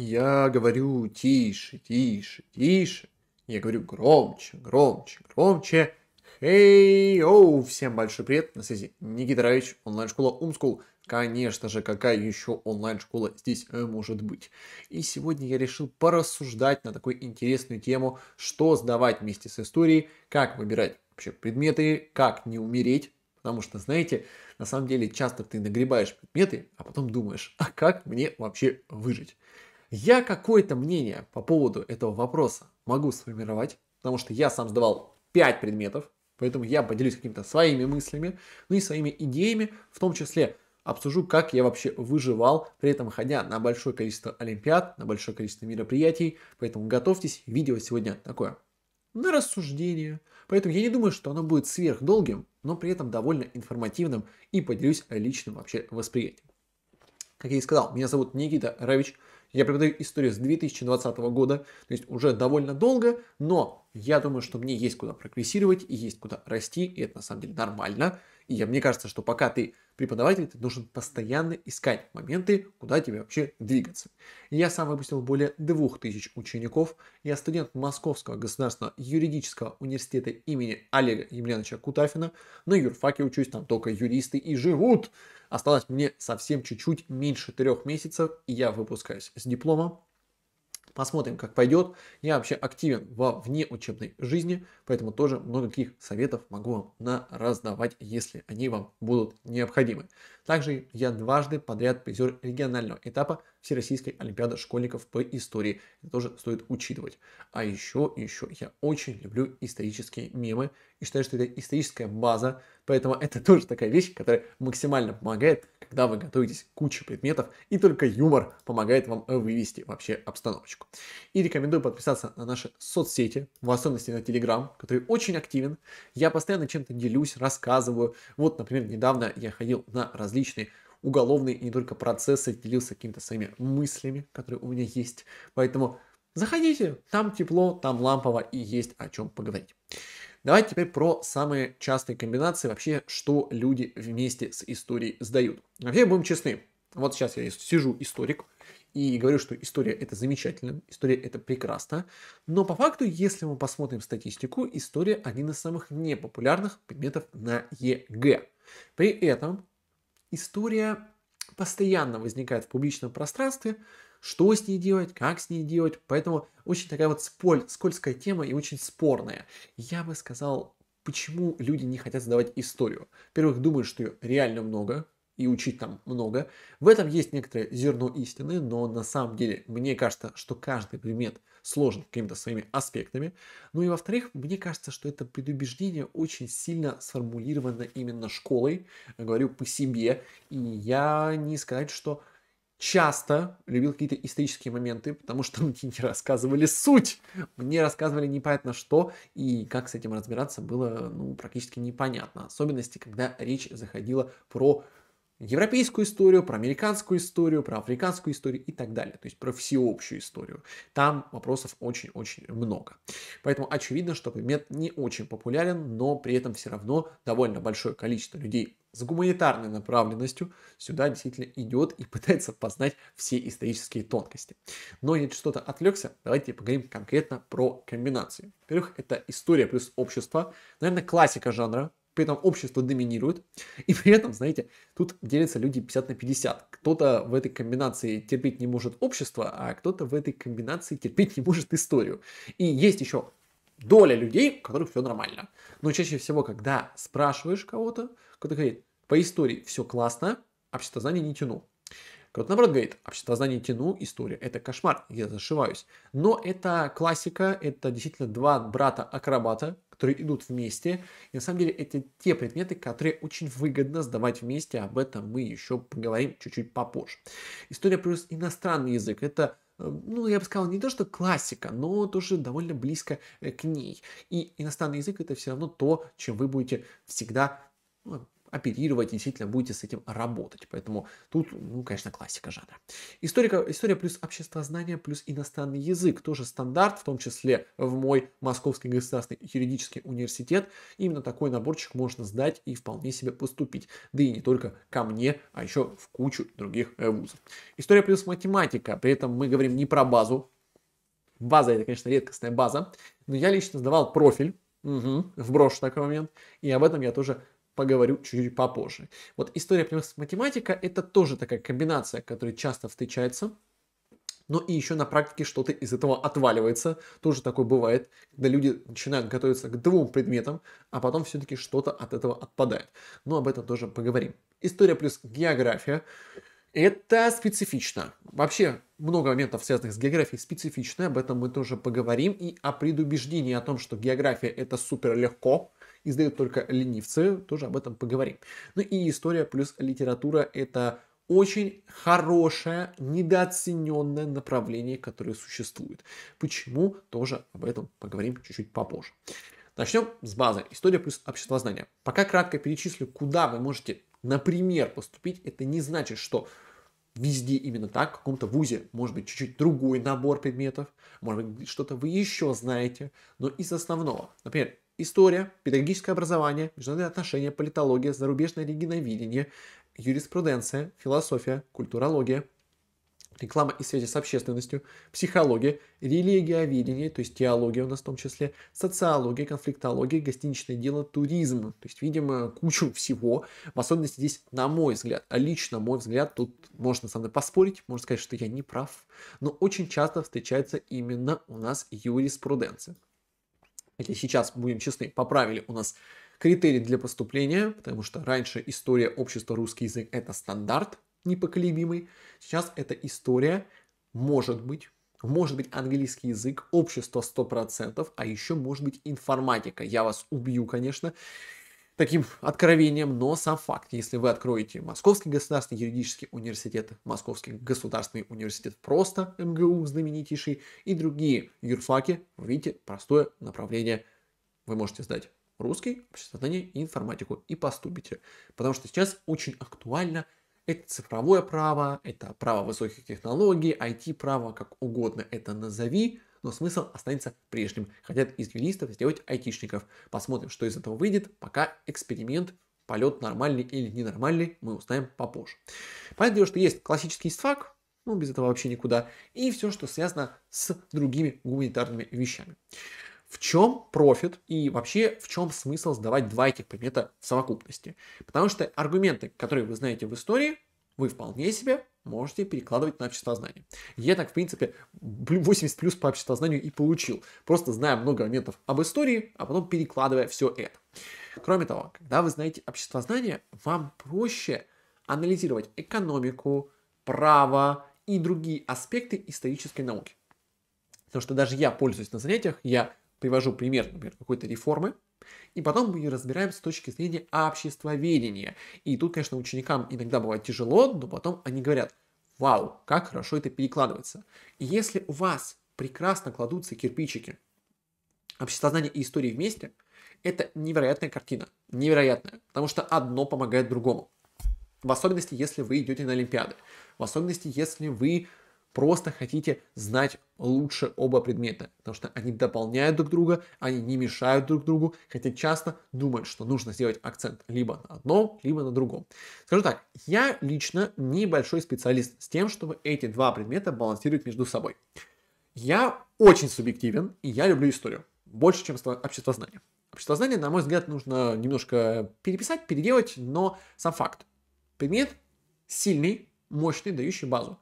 Я говорю тише, тише, тише. Я говорю громче, громче, громче. Хей, hey, оу, всем большой привет, на связи Никита Равич, онлайн-школа Умскул. Конечно же, какая еще онлайн-школа здесь э, может быть. И сегодня я решил порассуждать на такую интересную тему, что сдавать вместе с историей, как выбирать вообще предметы, как не умереть, Потому что, знаете, на самом деле часто ты нагребаешь предметы, а потом думаешь, а как мне вообще выжить? Я какое-то мнение по поводу этого вопроса могу сформировать, потому что я сам сдавал 5 предметов, поэтому я поделюсь какими-то своими мыслями, ну и своими идеями, в том числе обсужу, как я вообще выживал, при этом ходя на большое количество олимпиад, на большое количество мероприятий, поэтому готовьтесь, видео сегодня такое на рассуждение. Поэтому я не думаю, что оно будет сверхдолгим, но при этом довольно информативным и поделюсь личным вообще восприятием. Как я и сказал, меня зовут Никита Равич, я преподаю историю с 2020 года, то есть уже довольно долго, но я думаю, что мне есть куда прогрессировать и есть куда расти, и это на самом деле нормально. И я, мне кажется, что пока ты преподаватель, ты должен постоянно искать моменты, куда тебе вообще двигаться. Я сам выпустил более 2000 учеников. Я студент Московского государственного юридического университета имени Олега Емельяновича Кутафина. На юрфаке учусь, там только юристы и живут. Осталось мне совсем чуть-чуть меньше трех месяцев, и я выпускаюсь с дипломом. Посмотрим, как пойдет. Я вообще активен во внеучебной жизни, поэтому тоже много каких советов могу вам раздавать, если они вам будут необходимы. Также я дважды подряд призер регионального этапа Всероссийской Олимпиады школьников по истории. Это тоже стоит учитывать. А еще, еще, я очень люблю исторические мемы и считаю, что это историческая база, поэтому это тоже такая вещь, которая максимально помогает, когда вы готовитесь к куче предметов, и только юмор помогает вам вывести вообще обстановочку. И рекомендую подписаться на наши соцсети, в особенности на Телеграм, который очень активен. Я постоянно чем-то делюсь, рассказываю. Вот, например, недавно я ходил на различные уголовный и не только процессы, делился какими-то своими мыслями, которые у меня есть. Поэтому заходите, там тепло, там лампово и есть о чем поговорить. Давайте теперь про самые частые комбинации, вообще, что люди вместе с историей сдают. Вообще, будем честны, вот сейчас я сижу историк и говорю, что история это замечательно, история это прекрасно, но по факту, если мы посмотрим статистику, история один из самых непопулярных предметов на ЕГЭ. При этом история постоянно возникает в публичном пространстве, что с ней делать, как с ней делать. Поэтому очень такая вот споль, скользкая тема и очень спорная. Я бы сказал, почему люди не хотят задавать историю. Во-первых, думают, что ее реально много, и учить там много. В этом есть некоторое зерно истины, но на самом деле мне кажется, что каждый предмет сложен какими-то своими аспектами. Ну и во-вторых, мне кажется, что это предубеждение очень сильно сформулировано именно школой, говорю по себе, и я не сказать, что часто любил какие-то исторические моменты, потому что мне не рассказывали суть, мне рассказывали непонятно что, и как с этим разбираться было ну, практически непонятно. Особенности, когда речь заходила про европейскую историю, про американскую историю, про африканскую историю и так далее. То есть про всеобщую историю. Там вопросов очень-очень много. Поэтому очевидно, что предмет не очень популярен, но при этом все равно довольно большое количество людей с гуманитарной направленностью сюда действительно идет и пытается познать все исторические тонкости. Но если что-то отвлекся, давайте поговорим конкретно про комбинации. Во-первых, это история плюс общество. Наверное, классика жанра, при этом общество доминирует, и при этом, знаете, тут делятся люди 50 на 50. Кто-то в этой комбинации терпеть не может общество, а кто-то в этой комбинации терпеть не может историю. И есть еще доля людей, у которых все нормально. Но чаще всего, когда спрашиваешь кого-то, кто-то говорит, по истории все классно, общество обществознание не тяну. Кто-то, наоборот, говорит, обществознание тяну, история – это кошмар, я зашиваюсь. Но это классика, это действительно два брата-акробата, которые идут вместе. И на самом деле это те предметы, которые очень выгодно сдавать вместе. Об этом мы еще поговорим чуть-чуть попозже. История плюс иностранный язык – это эм, ну, я бы сказал, не то, что классика, но тоже довольно близко э, к ней. И иностранный язык это все равно то, чем вы будете всегда ну, оперировать и действительно будете с этим работать. Поэтому тут, ну, конечно, классика жанра. Историка, история плюс обществознание плюс иностранный язык. Тоже стандарт, в том числе в мой Московский государственный юридический университет. Именно такой наборчик можно сдать и вполне себе поступить. Да и не только ко мне, а еще в кучу других э, вузов. История плюс математика. При этом мы говорим не про базу. База это, конечно, редкостная база. Но я лично сдавал профиль. Угу, в брошь такой момент. И об этом я тоже поговорю чуть-чуть попозже. Вот история плюс математика – это тоже такая комбинация, которая часто встречается, но и еще на практике что-то из этого отваливается. Тоже такое бывает, когда люди начинают готовиться к двум предметам, а потом все-таки что-то от этого отпадает. Но об этом тоже поговорим. История плюс география. Это специфично. Вообще, много моментов, связанных с географией, специфично. Об этом мы тоже поговорим. И о предубеждении о том, что география это супер легко – издают только ленивцы, тоже об этом поговорим. Ну и история плюс литература – это очень хорошее, недооцененное направление, которое существует. Почему? Тоже об этом поговорим чуть-чуть попозже. Начнем с базы. История плюс обществознание. Пока кратко перечислю, куда вы можете, например, поступить. Это не значит, что везде именно так, в каком-то вузе может быть чуть-чуть другой набор предметов, может быть что-то вы еще знаете, но из основного, например, История, педагогическое образование, международные отношения, политология, зарубежное единовидение, юриспруденция, философия, культурология, реклама и связи с общественностью, психология, религиоведение, то есть теология у нас в том числе, социология, конфликтология, гостиничное дело, туризм. То есть, видимо, кучу всего. В особенности здесь, на мой взгляд, а лично мой взгляд, тут можно со мной поспорить, можно сказать, что я не прав, но очень часто встречается именно у нас юриспруденция если сейчас будем честны, поправили у нас критерий для поступления, потому что раньше история общества русский язык это стандарт непоколебимый, сейчас эта история, может быть, может быть английский язык, общество 100%, а еще может быть информатика. Я вас убью, конечно, таким откровением, но сам факт, если вы откроете Московский государственный юридический университет, Московский государственный университет просто МГУ знаменитейший и другие юрфаки, видите простое направление. Вы можете сдать русский, обществознание и информатику и поступите. Потому что сейчас очень актуально это цифровое право, это право высоких технологий, IT-право, как угодно это назови, но смысл останется прежним. Хотят из юристов сделать айтишников. Посмотрим, что из этого выйдет, пока эксперимент полет нормальный или ненормальный, мы узнаем попозже. Понятное дело, что есть классический ИСТФАК, ну, без этого вообще никуда, и все, что связано с другими гуманитарными вещами. В чем профит и вообще в чем смысл сдавать два этих предмета в совокупности? Потому что аргументы, которые вы знаете в истории, вы вполне себе можете перекладывать на обществознание. Я так, в принципе, 80 плюс по обществознанию и получил, просто зная много моментов об истории, а потом перекладывая все это. Кроме того, когда вы знаете обществознание, вам проще анализировать экономику, право и другие аспекты исторической науки. Потому что даже я пользуюсь на занятиях, я привожу пример, например, какой-то реформы, и потом мы ее разбираем с точки зрения обществоведения. И тут, конечно, ученикам иногда бывает тяжело, но потом они говорят, вау, как хорошо это перекладывается. И если у вас прекрасно кладутся кирпичики обществознания и истории вместе, это невероятная картина, невероятная, потому что одно помогает другому. В особенности, если вы идете на Олимпиады, в особенности, если вы просто хотите знать лучше оба предмета, потому что они дополняют друг друга, они не мешают друг другу, хотя часто думают, что нужно сделать акцент либо на одном, либо на другом. Скажу так, я лично небольшой специалист с тем, чтобы эти два предмета балансировать между собой. Я очень субъективен, и я люблю историю. Больше, чем обществознание. Обществознание, на мой взгляд, нужно немножко переписать, переделать, но сам факт. Предмет сильный, мощный, дающий базу.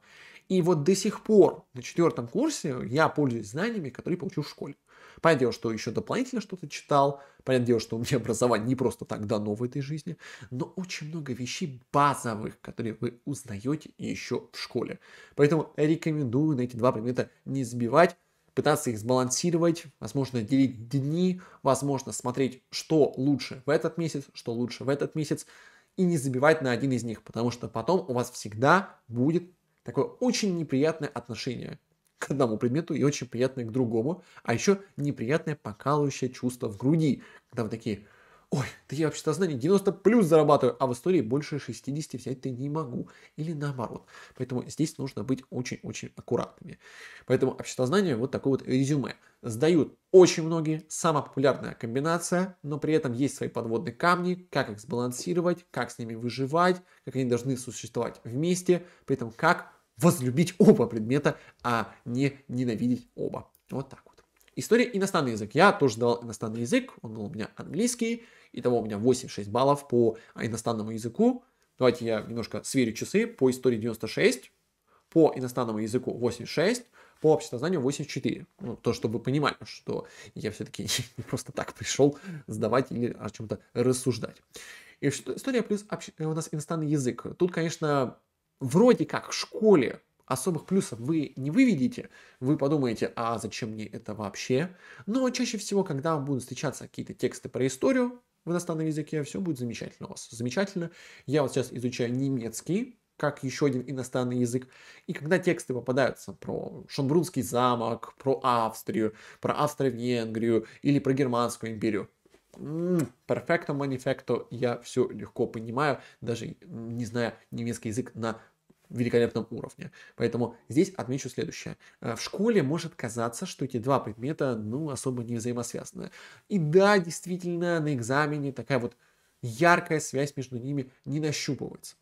И вот до сих пор на четвертом курсе я пользуюсь знаниями, которые получил в школе. Понятное дело, что еще дополнительно что-то читал. Понятное дело, что у меня образование не просто так дано в этой жизни. Но очень много вещей базовых, которые вы узнаете еще в школе. Поэтому рекомендую на эти два предмета не сбивать пытаться их сбалансировать, возможно, делить дни, возможно, смотреть, что лучше в этот месяц, что лучше в этот месяц, и не забивать на один из них, потому что потом у вас всегда будет такое очень неприятное отношение к одному предмету и очень приятное к другому, а еще неприятное покалывающее чувство в груди, когда вы такие, ой, да я вообще-то знание 90 плюс зарабатываю, а в истории больше 60 взять-то не могу. Или наоборот. Поэтому здесь нужно быть очень-очень аккуратными. Поэтому обществознание вот такое вот резюме. Сдают очень многие, самая популярная комбинация, но при этом есть свои подводные камни, как их сбалансировать, как с ними выживать, как они должны существовать вместе, при этом как возлюбить оба предмета, а не ненавидеть оба. Вот так вот. История иностранный язык. Я тоже дал иностранный язык, он был у меня английский, итого у меня 8-6 баллов по иностранному языку. Давайте я немножко сверю часы. По истории 96, по иностранному языку 86, по обществознанию 84. Ну, то, чтобы понимать, что я все-таки не просто так пришел сдавать или о чем-то рассуждать. И что, история плюс общ... Э, у нас иностранный язык. Тут, конечно, вроде как в школе особых плюсов вы не выведете, вы подумаете, а зачем мне это вообще? Но чаще всего, когда вам будут встречаться какие-то тексты про историю в иностранном языке, все будет замечательно у вас. Замечательно. Я вот сейчас изучаю немецкий, как еще один иностранный язык. И когда тексты попадаются про Шонбрунский замок, про Австрию, про Австро-Венгрию или про Германскую империю, Perfecto manifecto я все легко понимаю, даже не зная немецкий язык на великолепном уровне. Поэтому здесь отмечу следующее. Э, в школе может казаться, что эти два предмета, ну, особо не взаимосвязаны. И да, действительно, на экзамене такая вот яркая связь между ними не нащупывается.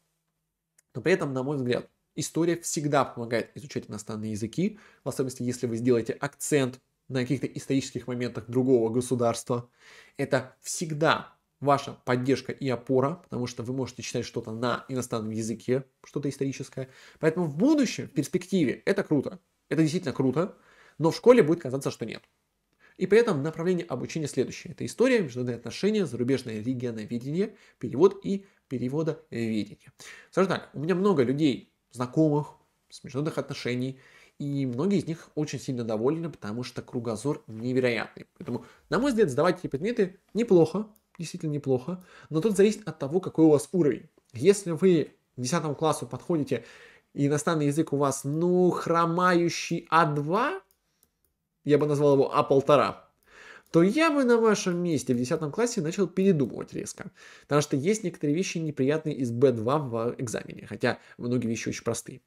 Но при этом, на мой взгляд, история всегда помогает изучать иностранные языки, в особенности, если вы сделаете акцент на каких-то исторических моментах другого государства. Это всегда ваша поддержка и опора, потому что вы можете читать что-то на иностранном языке, что-то историческое. Поэтому в будущем, в перспективе, это круто. Это действительно круто, но в школе будет казаться, что нет. И при этом направление обучения следующее. Это история, международные отношения, зарубежное регионоведение, перевод и перевода переводоведение. Скажу так, у меня много людей, знакомых, с международных отношений, и многие из них очень сильно довольны, потому что кругозор невероятный. Поэтому, на мой взгляд, сдавать эти предметы неплохо, действительно неплохо, но тут зависит от того, какой у вас уровень. Если вы к 10 классу подходите, и иностранный язык у вас, ну, хромающий А2, я бы назвал его а полтора, то я бы на вашем месте в 10 классе начал передумывать резко. Потому что есть некоторые вещи неприятные из B2 в экзамене, хотя многие вещи очень простые.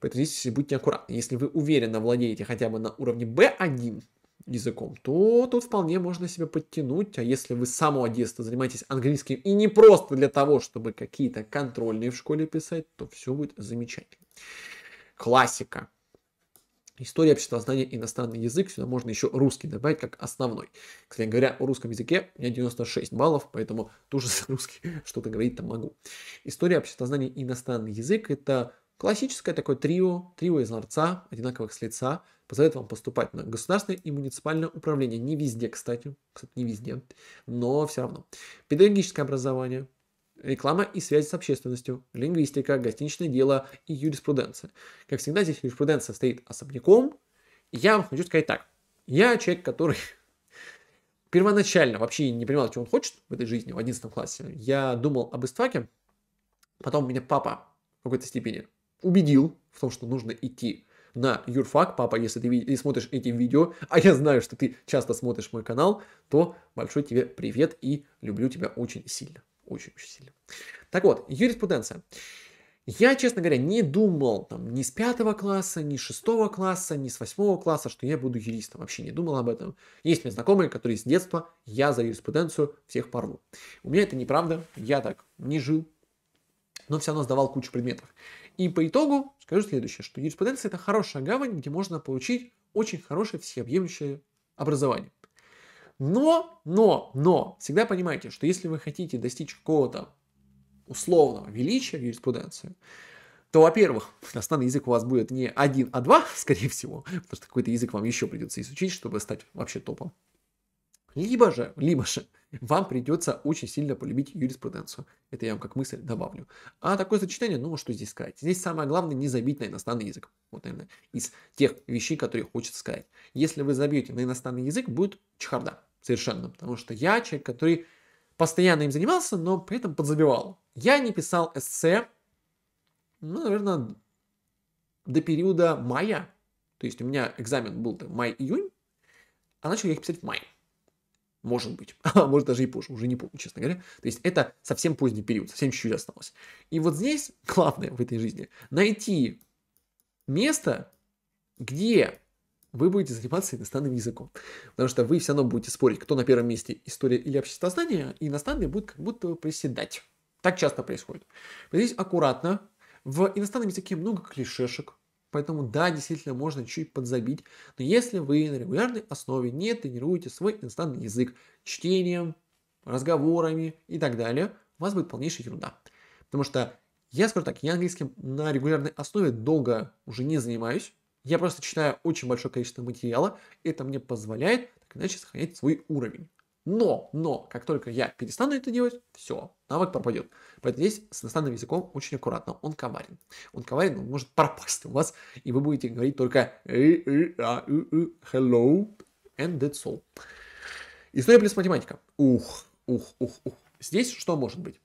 Поэтому здесь будьте аккуратны. Если вы уверенно владеете хотя бы на уровне B1 языком, то тут вполне можно себя подтянуть. А если вы с самого детства занимаетесь английским и не просто для того, чтобы какие-то контрольные в школе писать, то все будет замечательно. Классика. История общества знания иностранный язык. Сюда можно еще русский добавить как основной. Кстати говоря, о русском языке у меня 96 баллов, поэтому тоже за русский что-то говорить там могу. История общества знания иностранный язык – это Классическое такое трио, трио из ларца, одинаковых с лица, позволяет вам поступать на государственное и муниципальное управление. Не везде, кстати, кстати, не везде, но все равно. Педагогическое образование, реклама и связь с общественностью, лингвистика, гостиничное дело и юриспруденция. Как всегда, здесь юриспруденция стоит особняком. Я вам хочу сказать так. Я человек, который первоначально вообще не понимал, чего он хочет в этой жизни, в 11 классе. Я думал об истфаке, потом меня папа в какой-то степени убедил в том, что нужно идти на юрфак. Папа, если ты, ты смотришь эти видео, а я знаю, что ты часто смотришь мой канал, то большой тебе привет и люблю тебя очень сильно. Очень-очень сильно. Так вот, юриспруденция. Я, честно говоря, не думал там, ни с пятого класса, ни с шестого класса, ни с восьмого класса, что я буду юристом. Вообще не думал об этом. Есть мне знакомые, которые с детства я за юриспруденцию всех порву. У меня это неправда. Я так не жил, но все равно сдавал кучу предметов. И по итогу скажу следующее, что юриспруденция – это хорошая гавань, где можно получить очень хорошее всеобъемлющее образование. Но, но, но, всегда понимайте, что если вы хотите достичь какого-то условного величия в юриспруденции, то, во-первых, основной язык у вас будет не один, а два, скорее всего, потому что какой-то язык вам еще придется изучить, чтобы стать вообще топом. Либо же, либо же, вам придется очень сильно полюбить юриспруденцию. Это я вам как мысль добавлю. А такое сочетание, ну, что здесь сказать? Здесь самое главное не забить на иностранный язык. Вот, наверное, из тех вещей, которые хочется сказать. Если вы забьете на иностранный язык, будет чехарда. Совершенно. Потому что я человек, который постоянно им занимался, но при этом подзабивал. Я не писал эссе, ну, наверное, до периода мая. То есть у меня экзамен был май-июнь, а начал я их писать в мае. Может быть. А может даже и позже, уже не помню, честно говоря. То есть это совсем поздний период, совсем чуть-чуть осталось. И вот здесь главное в этой жизни найти место, где вы будете заниматься иностранным языком. Потому что вы все равно будете спорить, кто на первом месте история или обществознание, и иностранный будет как будто приседать. Так часто происходит. Здесь аккуратно. В иностранном языке много клишешек, Поэтому да, действительно можно чуть подзабить, но если вы на регулярной основе не тренируете свой иностранный язык чтением, разговорами и так далее, у вас будет полнейшая ерунда. Потому что я скажу так, я английским на регулярной основе долго уже не занимаюсь. Я просто читаю очень большое количество материала, и это мне позволяет так иначе сохранять свой уровень. Но, но, как только я перестану это делать, все, навык пропадет. Поэтому здесь с иностранным языком очень аккуратно. Он коварен. Он коварен, он может пропасть у вас, и вы будете говорить только а, hello and that's all. История плюс математика. Ух, ух, ух, ух. Здесь что может быть?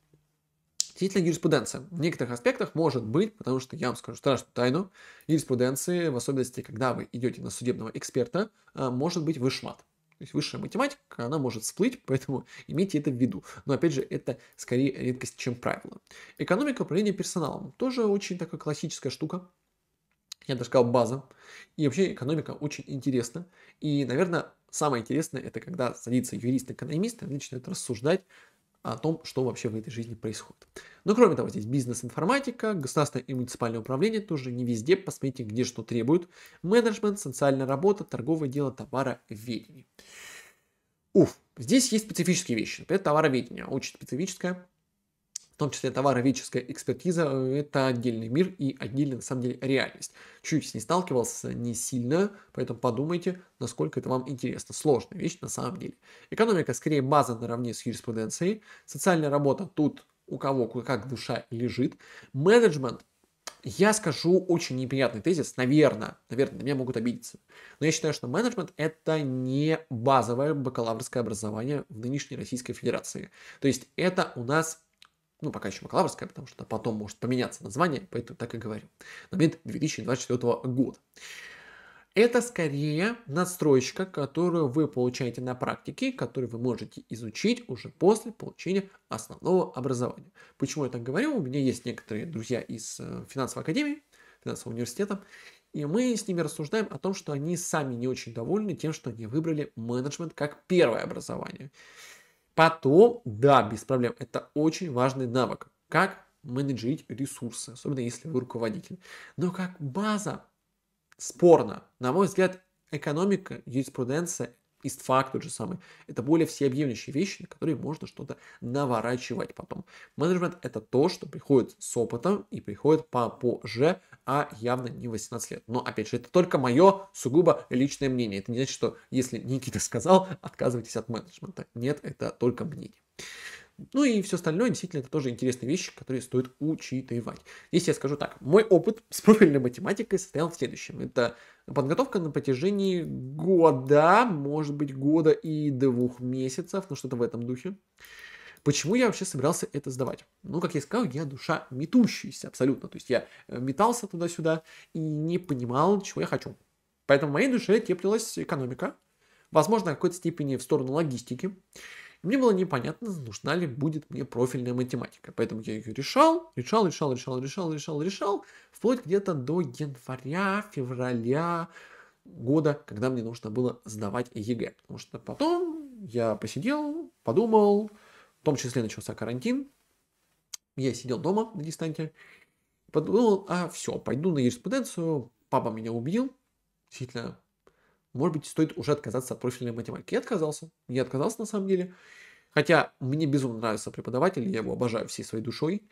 Действительно, юриспруденция в некоторых аспектах может быть, потому что я вам скажу страшную тайну, юриспруденции, в особенности, когда вы идете на судебного эксперта, а, может быть вышмат. То есть высшая математика, она может всплыть, поэтому имейте это в виду. Но опять же, это скорее редкость, чем правило. Экономика управления персоналом. Тоже очень такая классическая штука. Я даже сказал база. И вообще экономика очень интересна. И, наверное, самое интересное, это когда садится юрист-экономист и начинает рассуждать о том, что вообще в этой жизни происходит. Но ну, кроме того, здесь бизнес-информатика, государственное и муниципальное управление тоже не везде, посмотрите, где что требует. Менеджмент, социальная работа, торговое дело, товароведение. Уф, здесь есть специфические вещи. Например, товароведение, очень специфическое в том числе товароведческая экспертиза, э, это отдельный мир и отдельная, на самом деле, реальность. Чуть не сталкивался не сильно, поэтому подумайте, насколько это вам интересно. Сложная вещь на самом деле. Экономика скорее база наравне с юриспруденцией. Социальная работа тут у кого как душа лежит. Менеджмент я скажу очень неприятный тезис, наверное, наверное, на меня могут обидеться. Но я считаю, что менеджмент – это не базовое бакалаврское образование в нынешней Российской Федерации. То есть это у нас ну, пока еще Бакалаврская, потому что потом может поменяться название, поэтому так и говорю, на момент 2024 года. Это скорее надстройка, которую вы получаете на практике, которую вы можете изучить уже после получения основного образования. Почему я так говорю? У меня есть некоторые друзья из э, финансовой академии, финансового университета, и мы с ними рассуждаем о том, что они сами не очень довольны тем, что они выбрали менеджмент как первое образование. Потом, да, без проблем, это очень важный навык. Как менеджерить ресурсы, особенно если вы руководитель. Но как база, спорно. На мой взгляд, экономика, юриспруденция истфак тот же самый. Это более всеобъемлющие вещи, на которые можно что-то наворачивать потом. Менеджмент – это то, что приходит с опытом и приходит попозже, а явно не 18 лет. Но, опять же, это только мое сугубо личное мнение. Это не значит, что если Никита сказал, отказывайтесь от менеджмента. Нет, это только мнение. Ну и все остальное, действительно, это тоже интересные вещи, которые стоит учитывать. Здесь я скажу так, мой опыт с профильной математикой состоял в следующем. Это подготовка на протяжении года, может быть, года и двух месяцев, ну что-то в этом духе. Почему я вообще собирался это сдавать? Ну, как я сказал, я душа метущаяся абсолютно. То есть я э, метался туда-сюда и не понимал, чего я хочу. Поэтому в моей душе теплилась экономика, возможно, в какой-то степени в сторону логистики. Мне было непонятно, нужна ли будет мне профильная математика. Поэтому я ее решал, решал, решал, решал, решал, решал, решал, вплоть где-то до января, февраля года, когда мне нужно было сдавать ЕГЭ. Потому что потом я посидел, подумал, в том числе начался карантин, я сидел дома на дистанте, подумал, а все, пойду на юриспруденцию, папа меня убедил, действительно может быть, стоит уже отказаться от профильной математики. Я отказался. Я отказался на самом деле. Хотя мне безумно нравится преподаватель, я его обожаю всей своей душой.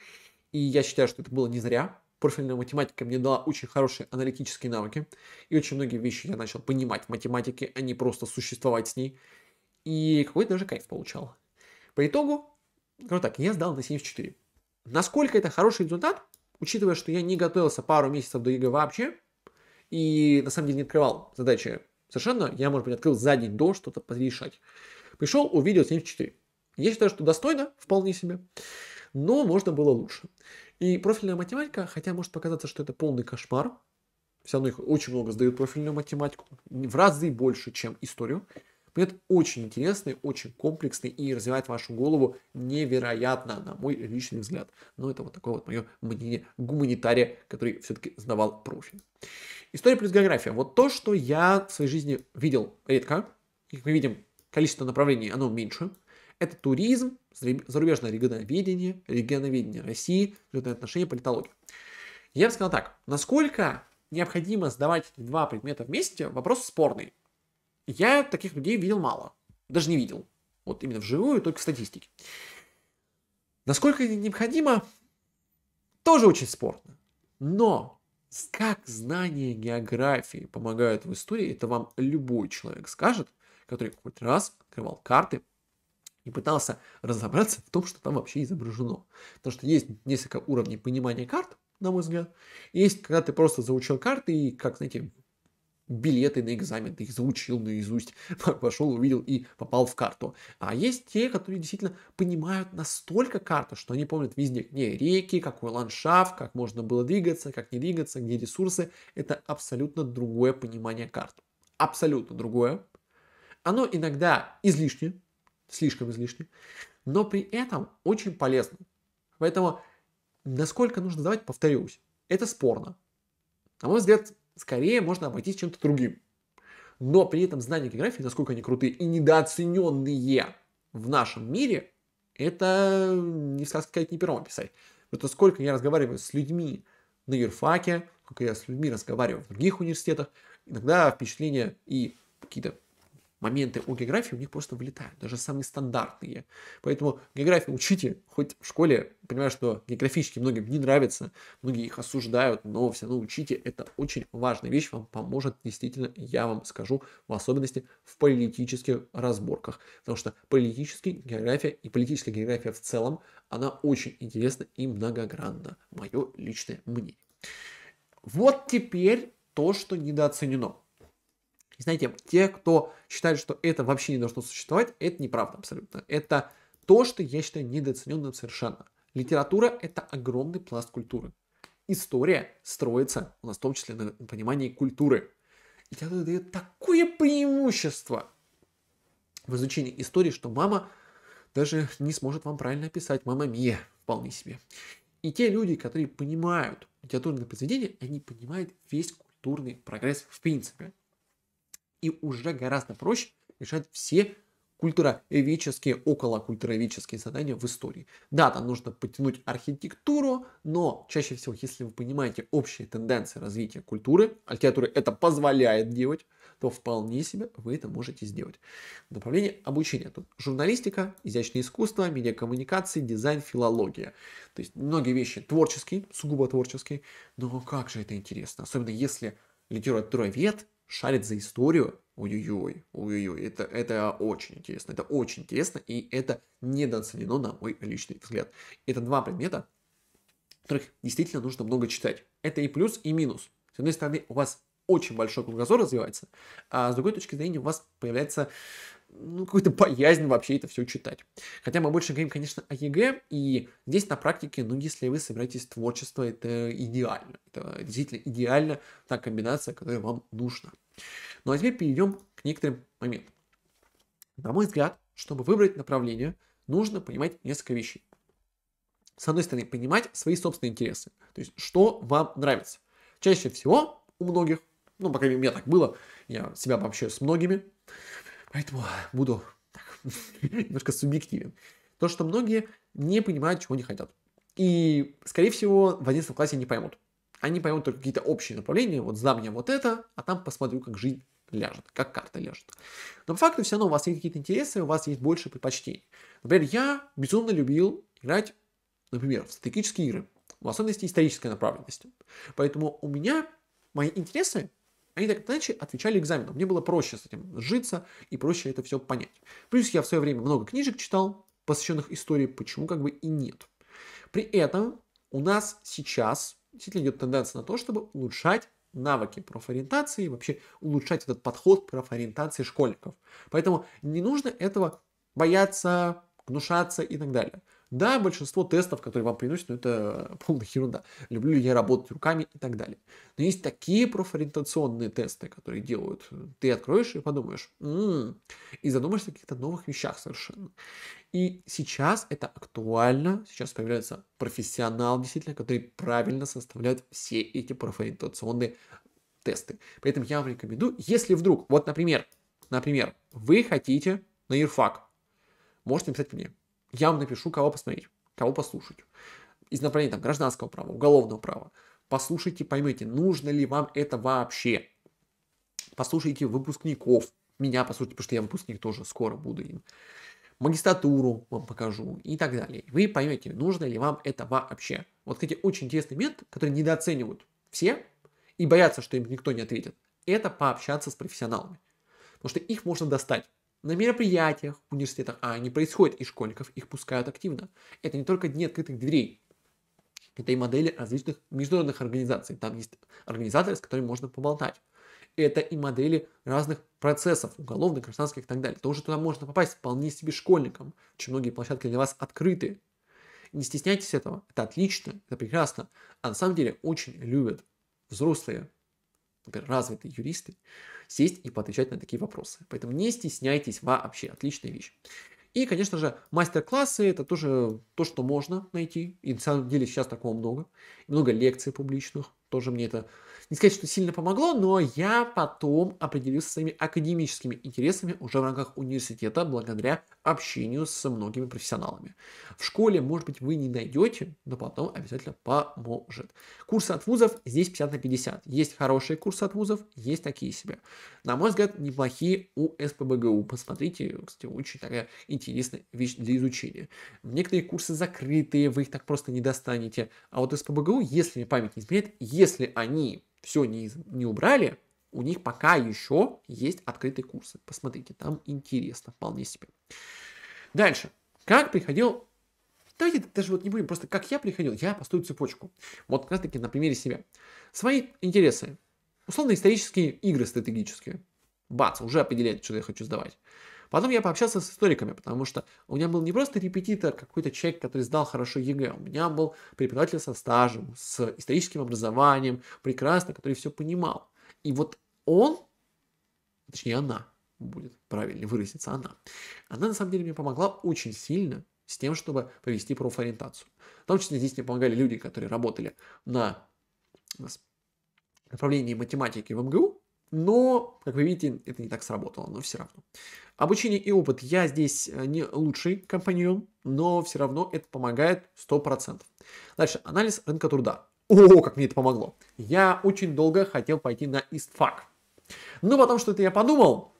И я считаю, что это было не зря. Профильная математика мне дала очень хорошие аналитические навыки. И очень многие вещи я начал понимать в математике, а не просто существовать с ней. И какой-то даже кайф получал. По итогу, вот так, я сдал на 74. Насколько это хороший результат, учитывая, что я не готовился пару месяцев до ЕГЭ вообще, и на самом деле не открывал задачи Совершенно, я, может быть, открыл за день до что-то подрешать. Пришел, увидел 74. Я считаю, что достойно, вполне себе, но можно было лучше. И профильная математика, хотя может показаться, что это полный кошмар, все равно их очень много сдают профильную математику, в разы больше, чем историю. Но это очень интересный, очень комплексный и развивает вашу голову невероятно, на мой личный взгляд. Но это вот такое вот мое мнение гуманитария, который все-таки сдавал профиль. История плюс география. Вот то, что я в своей жизни видел редко, как мы видим, количество направлений, оно меньше. Это туризм, зарубежное регионоведение, регионоведение России, животные отношения, политология. Я бы сказал так, насколько необходимо сдавать два предмета вместе, вопрос спорный. Я таких людей видел мало. Даже не видел. Вот именно вживую, только в статистике. Насколько это необходимо, тоже очень спорно. Но как знание географии помогает в истории, это вам любой человек скажет, который хоть раз открывал карты и пытался разобраться в том, что там вообще изображено. Потому что есть несколько уровней понимания карт, на мой взгляд. Есть, когда ты просто заучил карты и, как, знаете, билеты на экзамен, ты их заучил наизусть, пошел, увидел и попал в карту. А есть те, которые действительно понимают настолько карту, что они помнят везде, где реки, какой ландшафт, как можно было двигаться, как не двигаться, где ресурсы. Это абсолютно другое понимание карты, Абсолютно другое. Оно иногда излишне, слишком излишне, но при этом очень полезно. Поэтому насколько нужно давать, повторюсь, это спорно. На мой взгляд, скорее можно обойтись чем-то другим. Но при этом знания географии, насколько они крутые и недооцененные в нашем мире, это не сказать, не пером описать. Потому что сколько я разговариваю с людьми на юрфаке, сколько я с людьми разговариваю в других университетах, иногда впечатление и какие-то моменты о географии у них просто вылетают, даже самые стандартные. Поэтому географию учите, хоть в школе, понимаю, что географически многим не нравится, многие их осуждают, но все равно учите, это очень важная вещь, вам поможет действительно, я вам скажу, в особенности в политических разборках, потому что политическая география и политическая география в целом, она очень интересна и многогранна, мое личное мнение. Вот теперь то, что недооценено. И знаете, те, кто считает, что это вообще не должно существовать, это неправда абсолютно. Это то, что я считаю недооцененным совершенно. Литература – это огромный пласт культуры. История строится у нас в том числе на понимании культуры. И это дает такое преимущество в изучении истории, что мама даже не сможет вам правильно описать. Мама Мия, вполне себе. И те люди, которые понимают литературное произведение, они понимают весь культурный прогресс в принципе и уже гораздо проще решать все культуроведческие, околокультуроведческие задания в истории. Да, там нужно потянуть архитектуру, но чаще всего, если вы понимаете общие тенденции развития культуры, а это позволяет делать, то вполне себе вы это можете сделать. Направление обучения. Тут журналистика, изящное искусство, медиакоммуникации, дизайн, филология. То есть многие вещи творческие, сугубо творческие, но как же это интересно, особенно если литература литературовед шарит за историю, ой-ой-ой, ой-ой-ой, это, это очень интересно, это очень интересно, и это недооценено, на мой личный взгляд. Это два предмета, которых действительно нужно много читать. Это и плюс, и минус. С одной стороны, у вас очень большой кругозор развивается, а с другой точки зрения у вас появляется ну, какой-то боязнь вообще это все читать. Хотя мы больше говорим, конечно, о ЕГЭ, и здесь на практике, ну, если вы собираетесь творчество, это идеально. Это действительно идеально та комбинация, которая вам нужна. Ну, а теперь перейдем к некоторым моментам. На мой взгляд, чтобы выбрать направление, нужно понимать несколько вещей. С одной стороны, понимать свои собственные интересы, то есть что вам нравится. Чаще всего у многих ну, по крайней мере, у меня так было. Я себя вообще с многими. Поэтому буду так, немножко субъективен. То, что многие не понимают, чего они хотят. И, скорее всего, в 11 классе не поймут. Они поймут только какие-то общие направления. Вот сдам я вот это, а там посмотрю, как жизнь ляжет, как карта ляжет. Но по факту все равно у вас есть какие-то интересы, у вас есть больше предпочтений. Например, я безумно любил играть, например, в стратегические игры, в особенности историческая направленность. Поэтому у меня мои интересы они так иначе отвечали экзаменам. Мне было проще с этим сжиться и проще это все понять. Плюс я в свое время много книжек читал, посвященных истории, почему как бы и нет. При этом у нас сейчас действительно идет тенденция на то, чтобы улучшать навыки профориентации, вообще улучшать этот подход к профориентации школьников. Поэтому не нужно этого бояться, гнушаться и так далее. Да, большинство тестов, которые вам приносят, ну, это полная ерунда. Люблю ли я работать руками и так далее. Но есть такие профориентационные тесты, которые делают. Ты откроешь и подумаешь, м-м", и задумаешься о каких-то новых вещах совершенно. И сейчас это актуально. Сейчас появляется профессионал, действительно, который правильно составляет все эти профориентационные тесты. Поэтому я вам рекомендую, если вдруг, вот, например, например, вы хотите на юрфак, можете написать мне, я вам напишу, кого посмотреть, кого послушать. Из направлений там, гражданского права, уголовного права. Послушайте, поймите, нужно ли вам это вообще. Послушайте выпускников. Меня послушайте, потому что я выпускник тоже скоро буду им. Магистратуру вам покажу и так далее. Вы поймете, нужно ли вам это вообще. Вот, кстати, очень интересный метод, который недооценивают все и боятся, что им никто не ответит. Это пообщаться с профессионалами. Потому что их можно достать. На мероприятиях в университетах, а они происходят, и школьников их пускают активно. Это не только дни открытых дверей, это и модели различных международных организаций. Там есть организаторы, с которыми можно поболтать. Это и модели разных процессов, уголовных, гражданских и так далее. Тоже туда можно попасть вполне себе школьником. чем многие площадки для вас открыты. Не стесняйтесь этого. Это отлично, это прекрасно. А на самом деле очень любят взрослые например, развитые юристы, сесть и поотвечать на такие вопросы. Поэтому не стесняйтесь вообще, отличная вещь. И, конечно же, мастер-классы – это тоже то, что можно найти. И на самом деле сейчас такого много. Много лекций публичных. Тоже мне это, не сказать, что сильно помогло, но я потом определился своими академическими интересами уже в рамках университета благодаря общению с многими профессионалами. В школе, может быть, вы не найдете, но потом обязательно поможет. Курсы от вузов здесь 50 на 50. Есть хорошие курсы от вузов, есть такие себе. На мой взгляд, неплохие у СПБГУ. Посмотрите, кстати, очень такая интересная вещь для изучения. Некоторые курсы закрытые, вы их так просто не достанете. А вот СПБГУ, если мне память не изменяет, если они все не, не убрали, у них пока еще есть открытые курсы. Посмотрите, там интересно вполне себе. Дальше. Как приходил... Давайте даже вот не будем, просто как я приходил, я построю цепочку. Вот как раз таки на примере себя. Свои интересы. Условно-исторические игры стратегические. Бац, уже определяет, что я хочу сдавать. Потом я пообщался с историками, потому что у меня был не просто репетитор, а какой-то человек, который сдал хорошо ЕГЭ, у меня был преподаватель со стажем, с историческим образованием, прекрасно, который все понимал. И вот он, точнее она, будет правильно выразиться, она, она на самом деле мне помогла очень сильно с тем, чтобы провести профориентацию. В том числе здесь мне помогали люди, которые работали на направлении математики в МГУ, но, как вы видите, это не так сработало, но все равно. Обучение и опыт. Я здесь э, не лучший компаньон, но все равно это помогает 100%. Дальше, анализ рынка труда. О, как мне это помогло. Я очень долго хотел пойти на истфак. Но ну, потом что-то я подумал,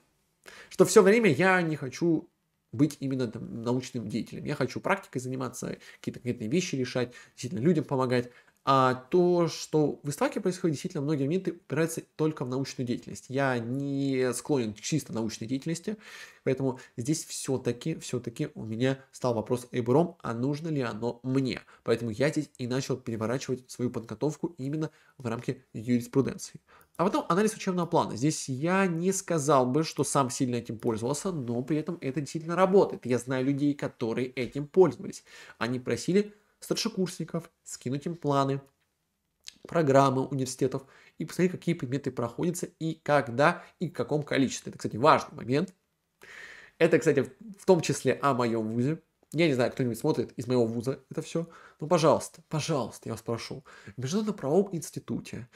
что все время я не хочу быть именно там, научным деятелем. Я хочу практикой заниматься, какие-то конкретные вещи решать, действительно людям помогать а то, что в Истаке происходит, действительно, многие моменты упираются только в научную деятельность. Я не склонен к чисто научной деятельности, поэтому здесь все-таки, все-таки у меня стал вопрос Эйбром, а нужно ли оно мне? Поэтому я здесь и начал переворачивать свою подготовку именно в рамки юриспруденции. А потом анализ учебного плана. Здесь я не сказал бы, что сам сильно этим пользовался, но при этом это действительно работает. Я знаю людей, которые этим пользовались. Они просили старшекурсников, скинуть им планы, программы университетов и посмотреть, какие предметы проходятся и когда и в каком количестве. Это, кстати, важный момент. Это, кстати, в том числе о моем вузе. Я не знаю, кто-нибудь смотрит из моего вуза это все. Ну, пожалуйста, пожалуйста, я вас прошу. В Международно-правовом институте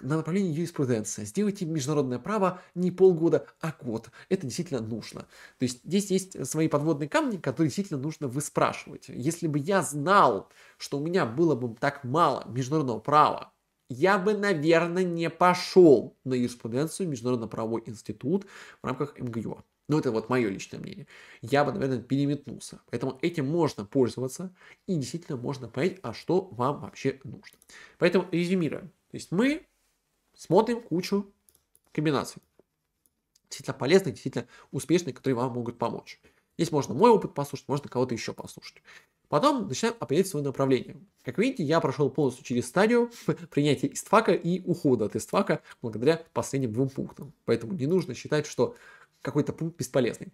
на направлении юриспруденции сделайте международное право не полгода, а год. Это действительно нужно. То есть здесь есть свои подводные камни, которые действительно нужно выспрашивать. Если бы я знал, что у меня было бы так мало международного права, я бы, наверное, не пошел на юриспруденцию Международно-правовой институт в рамках МГЮА. Но ну, это вот мое личное мнение. Я бы, наверное, переметнулся. Поэтому этим можно пользоваться и действительно можно понять, а что вам вообще нужно. Поэтому резюмируем. То есть мы смотрим кучу комбинаций. Действительно полезных, действительно успешных, которые вам могут помочь. Здесь можно мой опыт послушать, можно кого-то еще послушать. Потом начинаем определять свое направление. Как видите, я прошел полностью через стадию принятия истфака и ухода от истфака благодаря последним двум пунктам. Поэтому не нужно считать, что какой-то пункт бесполезный.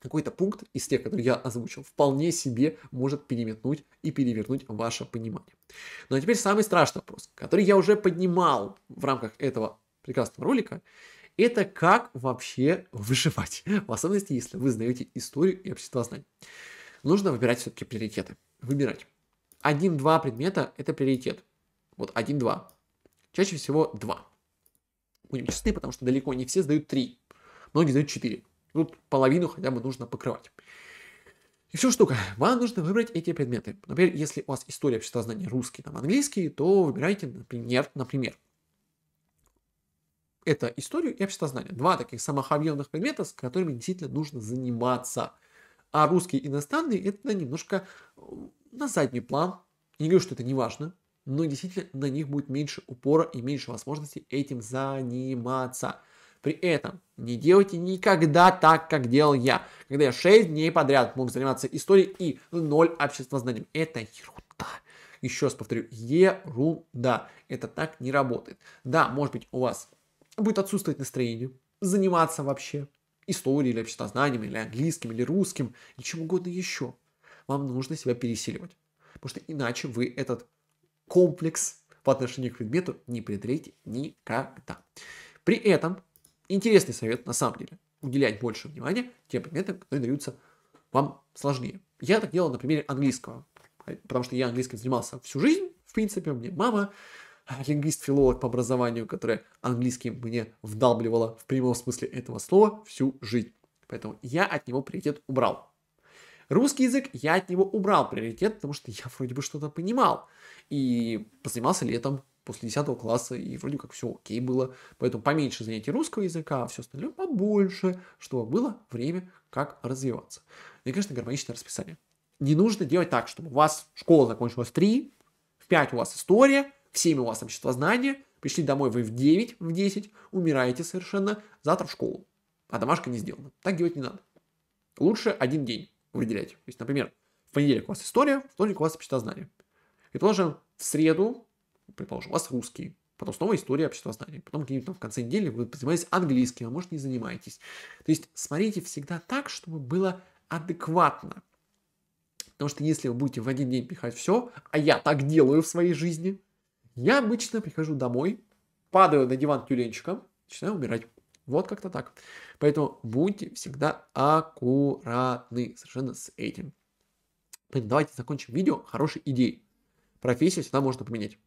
Какой-то пункт из тех, которые я озвучил, вполне себе может переметнуть и перевернуть ваше понимание. Ну а теперь самый страшный вопрос, который я уже поднимал в рамках этого прекрасного ролика, это как вообще выживать. В особенности, если вы знаете историю и общество знаний. Нужно выбирать все-таки приоритеты. Выбирать. Один-два предмета – это приоритет. Вот один-два. Чаще всего два. Будем честны, потому что далеко не все сдают три многие дают 4. Тут половину хотя бы нужно покрывать. И все штука. Вам нужно выбрать эти предметы. Например, если у вас история обществознания русский, там английский, то выбирайте, например, например, это историю и обществознание. Два таких самых объемных предмета, с которыми действительно нужно заниматься. А русский и иностранный это немножко э, на задний план. Не говорю, что это не важно, но действительно на них будет меньше упора и меньше возможности этим заниматься. При этом не делайте никогда так, как делал я, когда я 6 дней подряд мог заниматься историей и ноль общества знанием. Это ерунда. Еще раз повторю, ерунда. Это так не работает. Да, может быть, у вас будет отсутствовать настроение заниматься вообще историей или обществознанием, или английским, или русским, или чем угодно еще. Вам нужно себя пересиливать. Потому что иначе вы этот комплекс по отношению к предмету не преодолеете никогда. При этом Интересный совет, на самом деле. Уделять больше внимания тем предметам, которые даются вам сложнее. Я так делал на примере английского, потому что я английским занимался всю жизнь, в принципе, мне мама э, лингвист-филолог по образованию, которая английским мне вдалбливала в прямом смысле этого слова всю жизнь. Поэтому я от него приоритет убрал. Русский язык я от него убрал приоритет, потому что я вроде бы что-то понимал. И позанимался летом после 10 класса, и вроде как все окей было. Поэтому поменьше занятий русского языка, а все остальное побольше, чтобы было время как развиваться. И, конечно, гармоничное расписание. Не нужно делать так, чтобы у вас школа закончилась в 3, в 5 у вас история, в 7 у вас общество знания, пришли домой вы в 9, в 10, умираете совершенно, завтра в школу, а домашка не сделана. Так делать не надо. Лучше один день выделять. То есть, например, в понедельник у вас история, в вторник у вас общество знания, И тоже в среду предположим, у вас русский, потом снова история общества знаний, потом какие нибудь там в конце недели вы занимаетесь английским, а может не занимаетесь. То есть смотрите всегда так, чтобы было адекватно. Потому что если вы будете в один день пихать все, а я так делаю в своей жизни, я обычно прихожу домой, падаю на диван тюленчиком, начинаю умирать. Вот как-то так. Поэтому будьте всегда аккуратны совершенно с этим. Поэтому давайте закончим видео хорошей идеей. Профессию всегда можно поменять.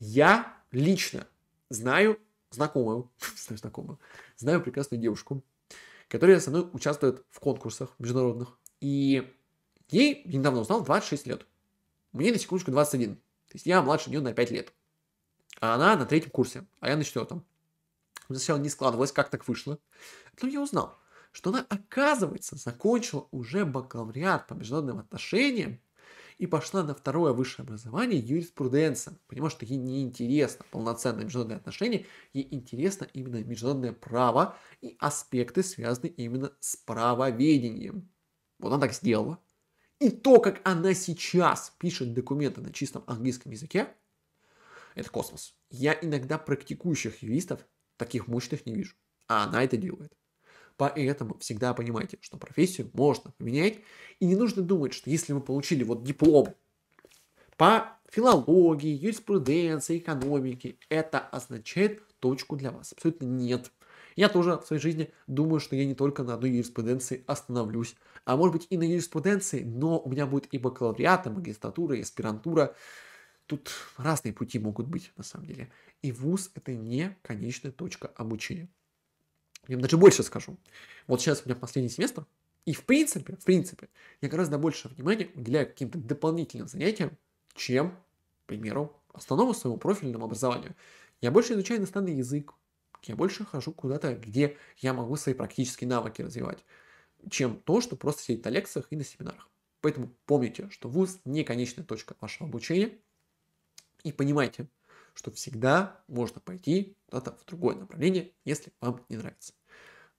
Я лично знаю знакомую, знаю знакомую, знаю прекрасную девушку, которая со мной участвует в конкурсах международных. И ей я недавно узнал 26 лет. Мне на секундочку 21. То есть я младше нее на 5 лет. А она на третьем курсе, а я на четвертом. Сначала не складывалось, как так вышло. потом я узнал, что она, оказывается, закончила уже бакалавриат по международным отношениям и пошла на второе высшее образование юриспруденция, потому что ей не интересно полноценные международные отношения, ей интересно именно международное право и аспекты, связанные именно с правоведением. Вот она так сделала. И то, как она сейчас пишет документы на чистом английском языке, это космос. Я иногда практикующих юристов таких мощных не вижу. А она это делает. Поэтому всегда понимайте, что профессию можно менять И не нужно думать, что если вы получили вот диплом по филологии, юриспруденции, экономике, это означает точку для вас. Абсолютно нет. Я тоже в своей жизни думаю, что я не только на одной юриспруденции остановлюсь, а может быть и на юриспруденции, но у меня будет и бакалавриат, и магистратура, и аспирантура. Тут разные пути могут быть, на самом деле. И вуз – это не конечная точка обучения. Я вам даже больше скажу. Вот сейчас у меня последний семестр, и в принципе, в принципе, я гораздо больше внимания уделяю каким-то дополнительным занятиям, чем, к примеру, основному своему профильному образованию. Я больше изучаю иностранный язык, я больше хожу куда-то, где я могу свои практические навыки развивать, чем то, что просто сидеть на лекциях и на семинарах. Поэтому помните, что вуз не конечная точка вашего обучения, и понимайте, что всегда можно пойти куда-то в другое направление, если вам не нравится.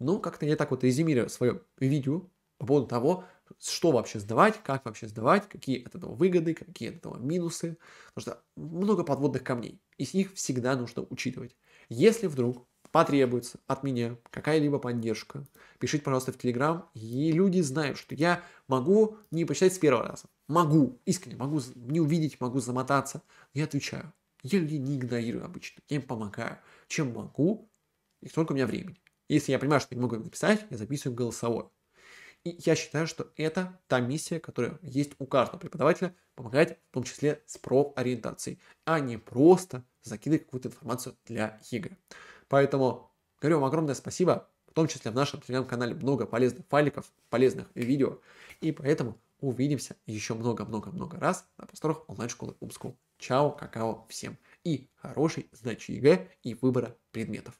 Ну, как-то я так вот резюмирую свое видео по поводу того, что вообще сдавать, как вообще сдавать, какие от этого выгоды, какие от этого минусы. Потому что много подводных камней, и с них всегда нужно учитывать. Если вдруг потребуется от меня какая-либо поддержка, пишите, пожалуйста, в Телеграм, и люди знают, что я могу не почитать с первого раза. Могу, искренне, могу не увидеть, могу замотаться. Я отвечаю. Я людей не игнорирую обычно, я им помогаю. Чем могу, и сколько у меня времени. Если я понимаю, что я не могу написать, я записываю голосовое. И я считаю, что это та миссия, которая есть у каждого преподавателя, помогать в том числе с профориентацией, а не просто закидывать какую-то информацию для игры. Поэтому говорю вам огромное спасибо, в том числе в нашем телеграм-канале много полезных файликов, полезных видео, и поэтому увидимся еще много-много-много раз на просторах онлайн-школы Умскул. Чао, какао всем и хорошей сдачи ЕГЭ и выбора предметов.